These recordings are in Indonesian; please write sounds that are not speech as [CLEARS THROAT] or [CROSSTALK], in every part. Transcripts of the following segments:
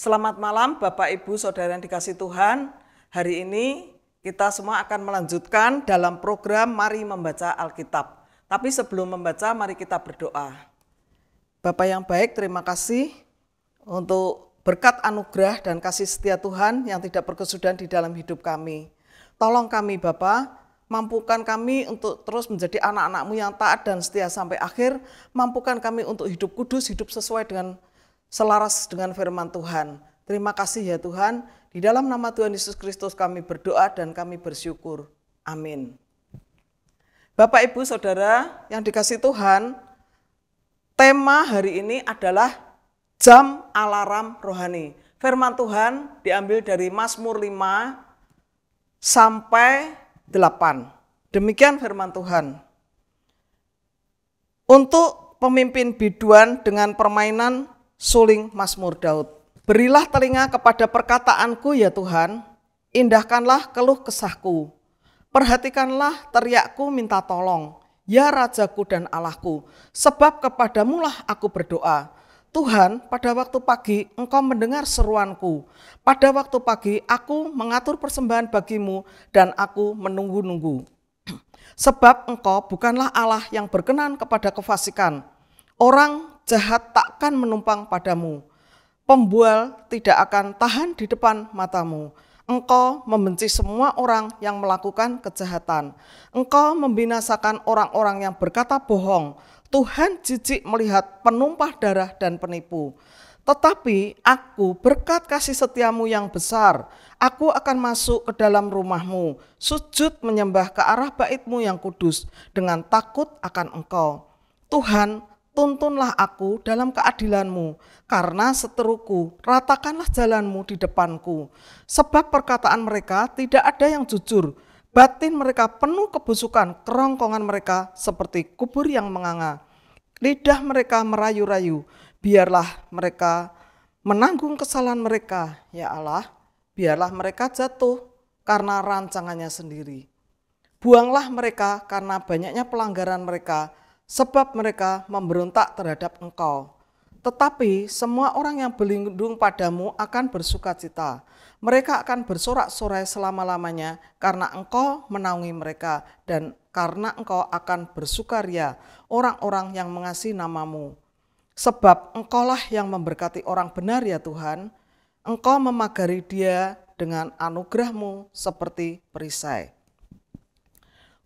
Selamat malam Bapak Ibu Saudara yang dikasih Tuhan. Hari ini kita semua akan melanjutkan dalam program Mari Membaca Alkitab. Tapi sebelum membaca mari kita berdoa. Bapak yang baik terima kasih untuk berkat anugerah dan kasih setia Tuhan yang tidak berkesudahan di dalam hidup kami. Tolong kami Bapak, mampukan kami untuk terus menjadi anak-anakmu yang taat dan setia sampai akhir, mampukan kami untuk hidup kudus, hidup sesuai dengan selaras dengan firman Tuhan. Terima kasih ya Tuhan. Di dalam nama Tuhan Yesus Kristus kami berdoa dan kami bersyukur. Amin. Bapak, Ibu, Saudara yang dikasih Tuhan, tema hari ini adalah jam alarm rohani. Firman Tuhan diambil dari Mazmur 5 sampai 8. Demikian firman Tuhan. Untuk pemimpin biduan dengan permainan Suling Mazmur Daud. Berilah telinga kepada perkataanku ya Tuhan, indahkanlah keluh kesahku. Perhatikanlah teriakku minta tolong, ya Rajaku dan Allahku, sebab kepadamulah aku berdoa. Tuhan, pada waktu pagi engkau mendengar seruanku. Pada waktu pagi aku mengatur persembahan bagimu dan aku menunggu-nunggu. [CLEARS THROAT] Sebab engkau bukanlah Allah yang berkenan kepada kefasikan. Orang jahat takkan menumpang padamu. Pembual tidak akan tahan di depan matamu. Engkau membenci semua orang yang melakukan kejahatan. Engkau membinasakan orang-orang yang berkata bohong. Tuhan jijik melihat penumpah darah dan penipu. Tetapi aku berkat kasih setiamu yang besar, aku akan masuk ke dalam rumahmu, sujud menyembah ke arah baitmu yang kudus, dengan takut akan engkau. Tuhan tuntunlah aku dalam keadilanmu, karena seteruku, ratakanlah jalanmu di depanku. Sebab perkataan mereka tidak ada yang jujur, batin mereka penuh kebusukan, kerongkongan mereka seperti kubur yang menganga. Lidah mereka merayu-rayu, biarlah mereka menanggung kesalahan mereka, ya Allah, biarlah mereka jatuh karena rancangannya sendiri. Buanglah mereka karena banyaknya pelanggaran mereka, sebab mereka memberontak terhadap engkau. Tetapi semua orang yang berlindung padamu akan bersuka cita. Mereka akan bersorak-sorai selama-lamanya karena engkau menaungi mereka dan karena engkau akan bersukaria orang-orang yang mengasihi namamu. Sebab engkaulah yang memberkati orang benar ya Tuhan, engkau memagari dia dengan anugerahmu seperti perisai.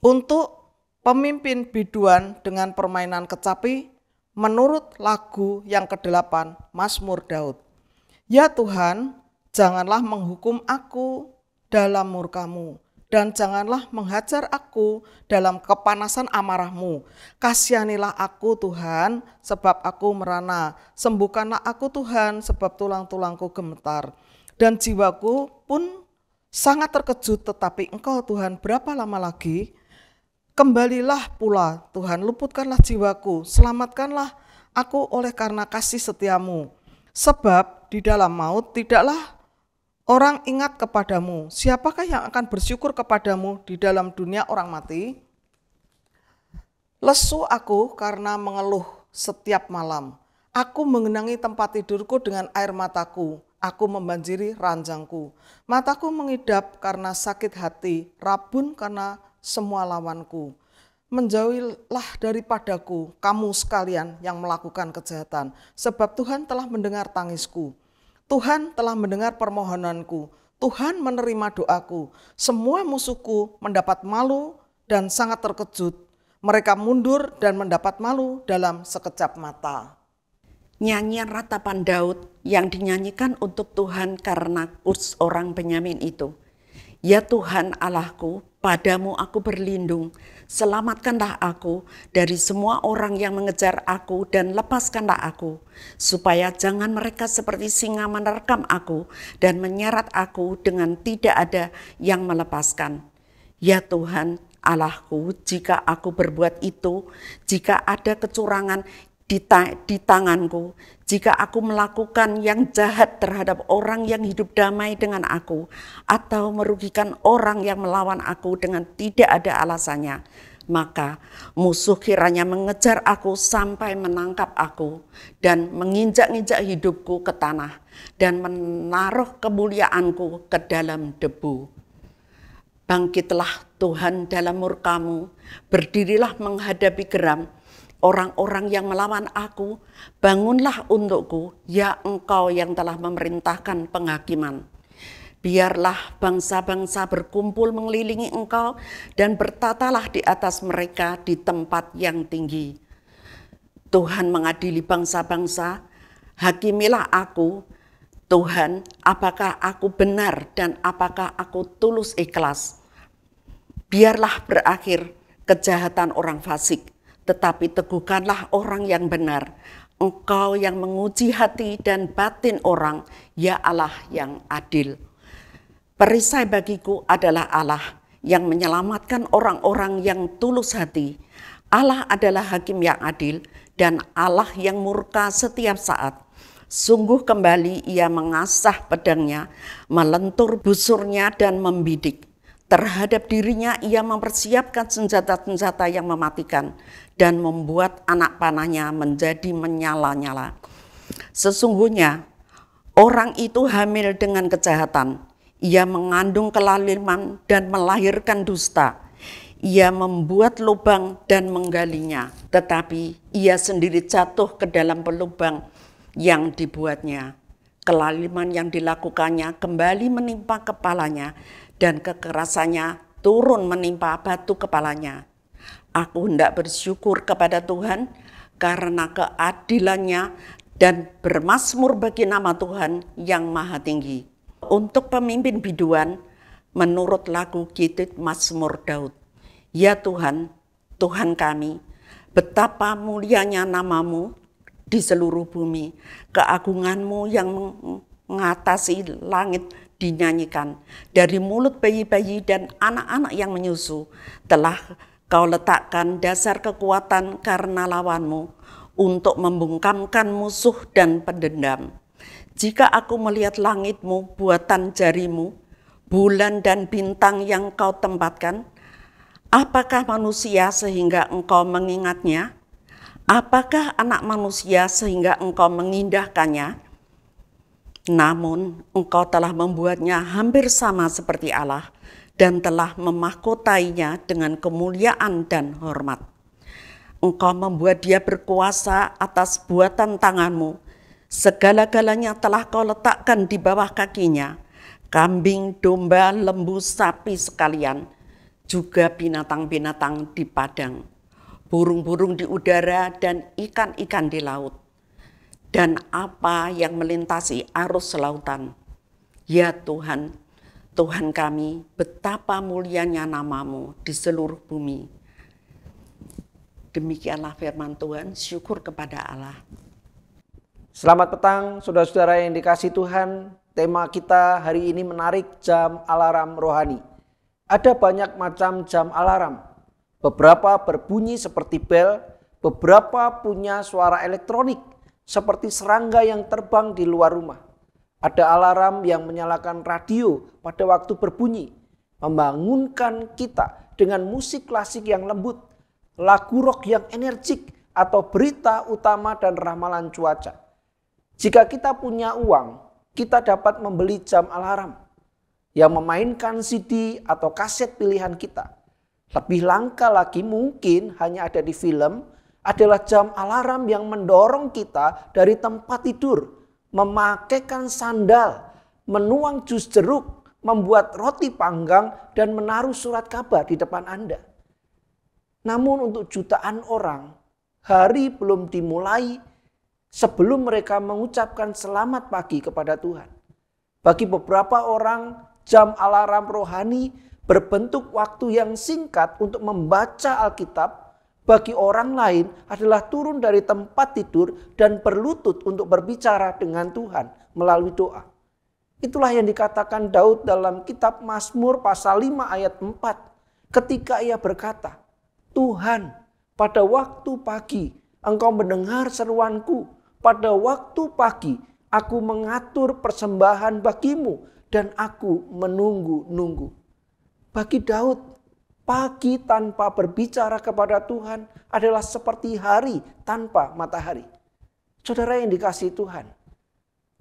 Untuk pemimpin biduan dengan permainan kecapi menurut lagu yang kedelapan 8 Mazmur Daud. Ya Tuhan, janganlah menghukum aku dalam murkamu dan janganlah menghajar aku dalam kepanasan amarahmu. Kasihanilah aku Tuhan sebab aku merana, sembuhkanlah aku Tuhan sebab tulang-tulangku gemetar. Dan jiwaku pun sangat terkejut tetapi engkau Tuhan berapa lama lagi Kembalilah pula Tuhan, luputkanlah jiwaku, selamatkanlah aku oleh karena kasih setiamu. Sebab di dalam maut tidaklah orang ingat kepadamu. Siapakah yang akan bersyukur kepadamu di dalam dunia orang mati? Lesu aku karena mengeluh setiap malam. Aku mengenangi tempat tidurku dengan air mataku. Aku membanjiri ranjangku. Mataku mengidap karena sakit hati, rabun karena semua lawanku. Menjauhilah daripadaku kamu sekalian yang melakukan kejahatan, sebab Tuhan telah mendengar tangisku. Tuhan telah mendengar permohonanku. Tuhan menerima doaku. Semua musuhku mendapat malu dan sangat terkejut. Mereka mundur dan mendapat malu dalam sekejap mata. Nyanyian ratapan Daud yang dinyanyikan untuk Tuhan karena us orang Benyamin itu. Ya Tuhan Allahku, Padamu aku berlindung, selamatkanlah aku dari semua orang yang mengejar aku dan lepaskanlah aku, supaya jangan mereka seperti singa menerkam aku dan menyerat aku dengan tidak ada yang melepaskan. Ya Tuhan, Allahku, jika aku berbuat itu, jika ada kecurangan di, ta di tanganku. Jika aku melakukan yang jahat terhadap orang yang hidup damai dengan aku, atau merugikan orang yang melawan aku dengan tidak ada alasannya, maka musuh kiranya mengejar aku sampai menangkap aku dan menginjak-injak hidupku ke tanah dan menaruh kemuliaanku ke dalam debu. Bangkitlah Tuhan dalam murkamu, berdirilah menghadapi geram, orang-orang yang melawan aku, bangunlah untukku, ya engkau yang telah memerintahkan penghakiman. Biarlah bangsa-bangsa berkumpul mengelilingi engkau dan bertatalah di atas mereka di tempat yang tinggi. Tuhan mengadili bangsa-bangsa, hakimilah aku, Tuhan, apakah aku benar dan apakah aku tulus ikhlas. Biarlah berakhir kejahatan orang fasik tetapi teguhkanlah orang yang benar. Engkau yang menguji hati dan batin orang, ya Allah yang adil. Perisai bagiku adalah Allah yang menyelamatkan orang-orang yang tulus hati. Allah adalah hakim yang adil dan Allah yang murka setiap saat. Sungguh kembali ia mengasah pedangnya, melentur busurnya dan membidik terhadap dirinya ia mempersiapkan senjata-senjata yang mematikan dan membuat anak panahnya menjadi menyala-nyala. Sesungguhnya orang itu hamil dengan kejahatan. Ia mengandung kelaliman dan melahirkan dusta. Ia membuat lubang dan menggalinya, tetapi ia sendiri jatuh ke dalam pelubang yang dibuatnya. Kelaliman yang dilakukannya kembali menimpa kepalanya dan kekerasannya turun menimpa batu kepalanya. Aku hendak bersyukur kepada Tuhan karena keadilannya dan bermasmur bagi nama Tuhan yang maha tinggi. Untuk pemimpin biduan, menurut lagu Gitit Masmur Daud. Ya Tuhan, Tuhan kami, betapa mulianya namamu di seluruh bumi. Keagunganmu yang mengatasi langit dinyanyikan. Dari mulut bayi-bayi dan anak-anak yang menyusu telah kau letakkan dasar kekuatan karena lawanmu untuk membungkamkan musuh dan pendendam. Jika aku melihat langitmu, buatan jarimu, bulan dan bintang yang kau tempatkan, apakah manusia sehingga engkau mengingatnya? Apakah anak manusia sehingga engkau mengindahkannya? Namun engkau telah membuatnya hampir sama seperti Allah dan telah memahkotainya dengan kemuliaan dan hormat. Engkau membuat dia berkuasa atas buatan tanganmu. Segala-galanya telah kau letakkan di bawah kakinya. Kambing, domba, lembu, sapi sekalian. Juga binatang-binatang di padang burung-burung di udara, dan ikan-ikan di laut, dan apa yang melintasi arus lautan. Ya Tuhan, Tuhan kami, betapa mulianya namamu di seluruh bumi. Demikianlah firman Tuhan, syukur kepada Allah. Selamat petang, saudara-saudara yang dikasih Tuhan. Tema kita hari ini menarik jam alarm rohani. Ada banyak macam jam alarm, beberapa berbunyi seperti bel, beberapa punya suara elektronik seperti serangga yang terbang di luar rumah. Ada alarm yang menyalakan radio pada waktu berbunyi, membangunkan kita dengan musik klasik yang lembut, lagu rock yang energik, atau berita utama dan ramalan cuaca. Jika kita punya uang, kita dapat membeli jam alarm yang memainkan CD atau kaset pilihan kita lebih langka lagi mungkin hanya ada di film adalah jam alarm yang mendorong kita dari tempat tidur, memakaikan sandal, menuang jus jeruk, membuat roti panggang dan menaruh surat kabar di depan Anda. Namun untuk jutaan orang, hari belum dimulai sebelum mereka mengucapkan selamat pagi kepada Tuhan. Bagi beberapa orang, jam alarm rohani berbentuk waktu yang singkat untuk membaca Alkitab bagi orang lain adalah turun dari tempat tidur dan berlutut untuk berbicara dengan Tuhan melalui doa. Itulah yang dikatakan Daud dalam kitab Mazmur pasal 5 ayat 4 ketika ia berkata, "Tuhan, pada waktu pagi engkau mendengar seruanku, pada waktu pagi aku mengatur persembahan bagimu dan aku menunggu-nunggu." Bagi Daud, pagi tanpa berbicara kepada Tuhan adalah seperti hari tanpa matahari. Saudara yang dikasih Tuhan,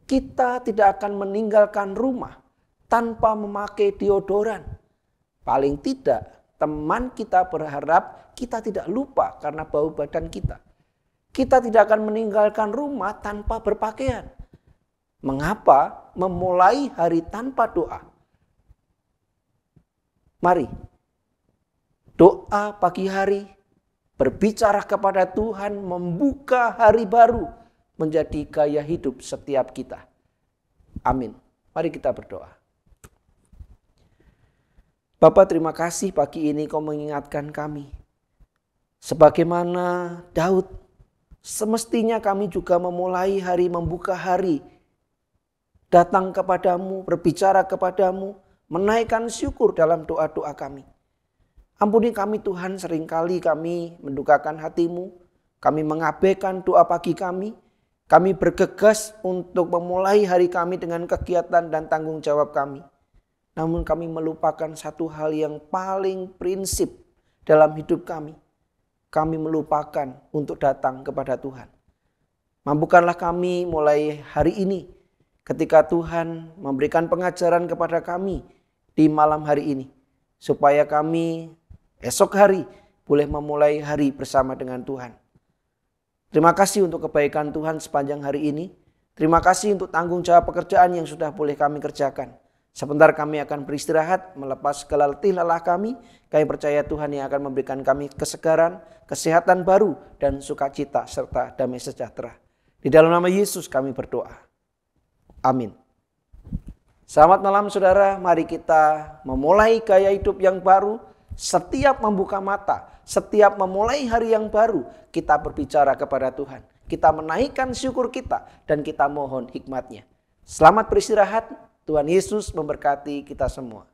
kita tidak akan meninggalkan rumah tanpa memakai deodoran. Paling tidak, teman kita berharap kita tidak lupa karena bau badan kita. Kita tidak akan meninggalkan rumah tanpa berpakaian. Mengapa memulai hari tanpa doa Mari, doa pagi hari, berbicara kepada Tuhan, membuka hari baru menjadi gaya hidup setiap kita. Amin. Mari kita berdoa. Bapak terima kasih pagi ini kau mengingatkan kami. Sebagaimana Daud, semestinya kami juga memulai hari membuka hari. Datang kepadamu, berbicara kepadamu, menaikkan syukur dalam doa-doa kami. Ampuni kami Tuhan, seringkali kami mendukakan hatimu, kami mengabaikan doa pagi kami, kami bergegas untuk memulai hari kami dengan kegiatan dan tanggung jawab kami. Namun kami melupakan satu hal yang paling prinsip dalam hidup kami. Kami melupakan untuk datang kepada Tuhan. Mampukanlah kami mulai hari ini ketika Tuhan memberikan pengajaran kepada kami di malam hari ini. Supaya kami esok hari boleh memulai hari bersama dengan Tuhan. Terima kasih untuk kebaikan Tuhan sepanjang hari ini. Terima kasih untuk tanggung jawab pekerjaan yang sudah boleh kami kerjakan. Sebentar kami akan beristirahat, melepas segala letih lelah kami. Kami percaya Tuhan yang akan memberikan kami kesegaran, kesehatan baru, dan sukacita serta damai sejahtera. Di dalam nama Yesus kami berdoa. Amin. Selamat malam saudara, mari kita memulai gaya hidup yang baru. Setiap membuka mata, setiap memulai hari yang baru, kita berbicara kepada Tuhan. Kita menaikkan syukur kita dan kita mohon hikmatnya. Selamat beristirahat, Tuhan Yesus memberkati kita semua.